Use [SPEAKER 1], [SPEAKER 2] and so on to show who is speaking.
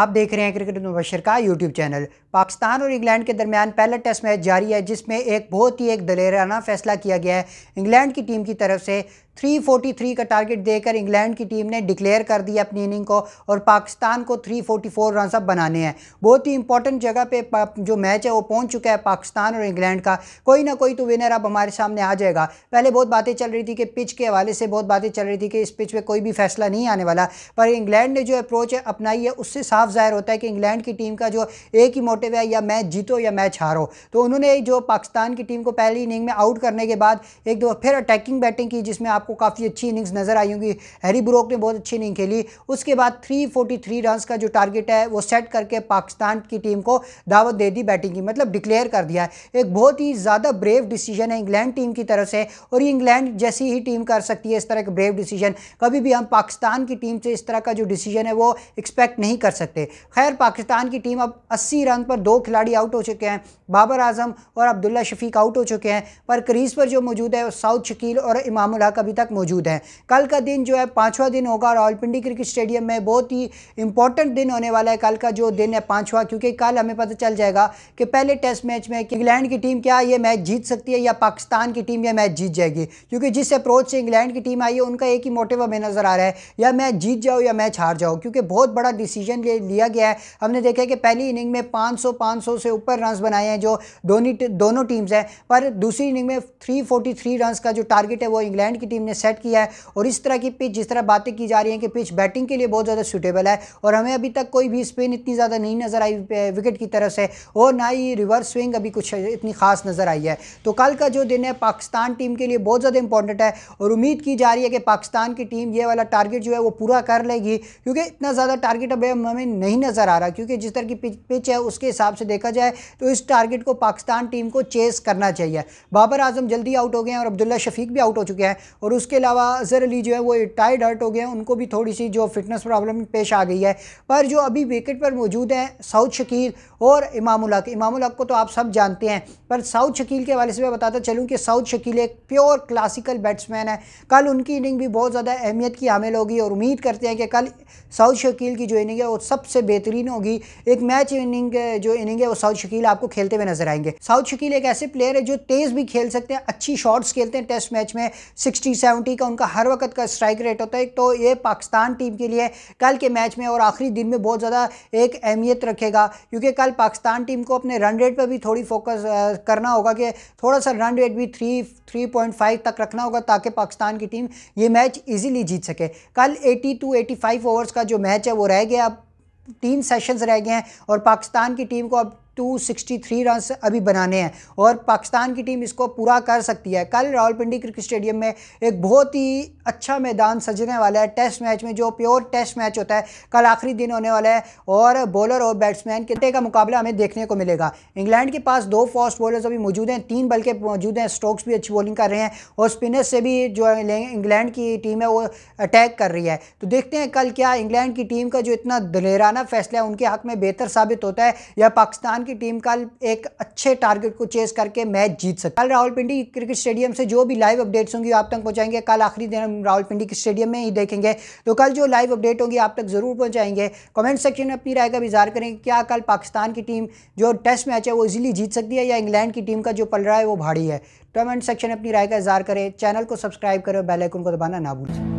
[SPEAKER 1] आप देख रहे हैं क्रिकेट मुबशर का यूट्यूब चैनल पाकिस्तान और इंग्लैंड के दरमियान पहला टेस्ट मैच जारी है जिसमें एक बहुत ही एक दलेराना फैसला किया गया है इंग्लैंड की टीम की तरफ से 343 का टारगेट देकर इंग्लैंड की टीम ने डिक्लेयर कर दिया अपनी इनिंग को और पाकिस्तान को 344 रन अब बनाने हैं बहुत ही इंपॉर्टेंट जगह पे जो मैच है वो पहुंच चुका है पाकिस्तान और इंग्लैंड का कोई ना कोई तो विनर अब हमारे सामने आ जाएगा पहले बहुत बातें चल रही थी कि पिच के हवाले से बहुत बातें चल रही थी कि इस पिच पर कोई भी फैसला नहीं आने वाला पर इंग्लैंड ने जो अप्रोच अपनाई है उससे साफ जाहिर होता है कि इंग्लैंड की टीम का जो एक ही मोटिव है या मैच जीतो या मैच हारो तो उन्होंने जो पाकिस्तान की टीम को पहली इनिंग में आउट करने के बाद एक दो फिर अटैकिंग बैटिंग की जिसमें आप आपको काफ़ी अच्छी इनिंग्स नज़र आई होंगी हैरी ब्रोक ने बहुत अच्छी इनिंग खेली उसके बाद 343 रन्स का जो टारगेट है वो सेट करके पाकिस्तान की टीम को दावत दे दी बैटिंग की मतलब डिक्लेयर कर दिया है एक बहुत ही ज़्यादा ब्रेव डिसीजन है इंग्लैंड टीम की तरफ से और इंग्लैंड जैसी ही टीम कर सकती है इस तरह का ब्रेव डिसीजन कभी भी हम पाकिस्तान की टीम से इस तरह का जो डिसीजन है वो एक्सपेक्ट नहीं कर सकते खैर पाकिस्तान की टीम अब अस्सी रन पर दो खिलाड़ी आउट हो चुके हैं बाबर आजम और अब्दुल्ला शफीक आउट हो चुके हैं पर क्रीज पर जो मौजूद है साउथ शकील और इमामुल्ला हक अभी तक मौजूद हैं कल का दिन जो है पाँचवा दिन होगा और ऑलपिंडी क्रिकेट स्टेडियम में बहुत ही इंपॉर्टेंट दिन होने वाला है कल का जो दिन है पाँचवा क्योंकि कल हमें पता चल जाएगा कि पहले टेस्ट मैच में इंग्लैंड की टीम क्या ये मैच जीत सकती है या पाकिस्तान की टीम यह मैच जीत जाएगी क्योंकि जिस अप्रोच से इंग्लैंड की टीम आई है उनका एक ही मोटिव हमें नज़र आ रहा है या मैच जीत जाओ या मैच हार जाओ क्योंकि बहुत बड़ा डिसीजन लिया गया है हमने देखा कि पहली इनिंग में 500 500 से ऊपर रन बनाए हैं जो दोनों दोनों टीम्स हैं पर दूसरी इनिंग में 343 रन्स का जो टारगेट है वो इंग्लैंड की टीम टीम ने सेट किया है और इस तरह की पिच जिस तरह बातें की जा रही हैं कि पिच बैटिंग के लिए बहुत ज़्यादा सूटेबल है और हमें अभी तक कोई भी स्पिन इतनी ज़्यादा नहीं नज़र आई विकेट की तरफ से और ना ही रिवर्स स्विंग अभी कुछ इतनी खास नज़र आई है तो कल का जो दिन है पाकिस्तान टीम के लिए बहुत ज़्यादा इंपॉर्टेंट है और उम्मीद की जा रही है कि पाकिस्तान की टीम ये वाला टारगेट जो है वो पूरा कर लेगी क्योंकि इतना ज़्यादा टारगेट अब हमें नहीं नज़र आ रहा क्योंकि जिस तरह की पिच है उसके हिसाब से देखा जाए तो इस टारगेट को पाकिस्तान टीम को चेस करना चाहिए बाबर आजम जल्दी आउट हो गए हैं और अब्दुल्ला शफीक भी आउट हो चुके हैं और और उसके अलावा अजहर अली जो है वो टाइड हर्ट हो गए हैं उनको भी थोड़ी सी जो फिटनेस प्रॉब्लम पेश आ गई है पर जो अभी विकेट पर मौजूद हैं साउथ शकील और इमाम उलक इमाम उलक को तो आप सब जानते हैं पर साउथ शकील के हवाले से मैं बताता चलूँ कि साउथ शकील एक प्योर क्लासिकल बैट्समैन है कल उनकी इनिंग भी बहुत ज़्यादा अहमियत की हामिल होगी और उम्मीद करते हैं कि कल साउथ शकील की जो इनिंग है वो सबसे बेहतरीन होगी एक मैच इनिंग जो इनिंग है वो साउथ शकील आपको खेलते हुए नजर आएंगे साउथ शकील एक ऐसे प्लेयर है जो तेज़ भी खेल सकते हैं अच्छी शॉट्स खेलते हैं टेस्ट मैच में सिक्सटी सेवेंटी का उनका हर वक्त का स्ट्राइक रेट होता है तो ये पाकिस्तान टीम के लिए कल के मैच में और आखिरी दिन में बहुत ज़्यादा एक अहमियत रखेगा क्योंकि कल पाकिस्तान टीम को अपने रन रेट पर भी थोड़ी फोकस करना होगा कि थोड़ा सा रन रेट भी थ्री थ्री पॉइंट फाइव तक रखना होगा ताकि पाकिस्तान की टीम ये मैच ईजिली जीत सके कल eighty two eighty five overs का जो मैच है वो रह गया अब तीन सेशंस रह गए हैं और पाकिस्तान की टीम को अब 263 रन अभी बनाने हैं और पाकिस्तान की टीम इसको पूरा कर सकती है कल रावलपिंडी क्रिकेट स्टेडियम में एक बहुत ही अच्छा मैदान सजने वाला है टेस्ट मैच में जो प्योर टेस्ट मैच होता है कल आखिरी दिन होने वाला है और बॉलर और बैट्समैन कितने का मुकाबला हमें देखने को मिलेगा इंग्लैंड के पास दो फास्ट बॉलर्स अभी मौजूद हैं तीन बल्कि मौजूद हैं स्ट्रोक्स भी अच्छी बॉलिंग कर रहे हैं और स्पिनर्स से भी जो इंग्लैंड की टीम है वो अटैक कर रही है तो देखते हैं कल क्या इंग्लैंड की टीम का जो इतना दलेराना फैसला है उनके हक में बेहतर साबित होता है या पाकिस्तान पाकिस्तान की टीम कल एक अच्छे टारगेट को चेस करके मैच जीत सकती है कल पिंडी क्रिकेट स्टेडियम से जो भी लाइव अपडेट्स होंगी आप तक पहुंचाएंगे कल आखिरी दिन हम पिंडी के स्टेडियम में ही देखेंगे तो कल जो लाइव अपडेट होंगी आप तक ज़रूर पहुंचाएंगे कमेंट सेक्शन में अपनी राय का इजहार करें क्या कल पाकिस्तान की टीम जो टेस्ट मैच है वो इजिली जीत सकती है या इंग्लैंड की टीम का जो पल रहा है वो भारी है कमेंट सेक्शन में अपनी राय का इजहार करें चैनल को सब्सक्राइब करें बेलाइकन को दबाना ना भूलें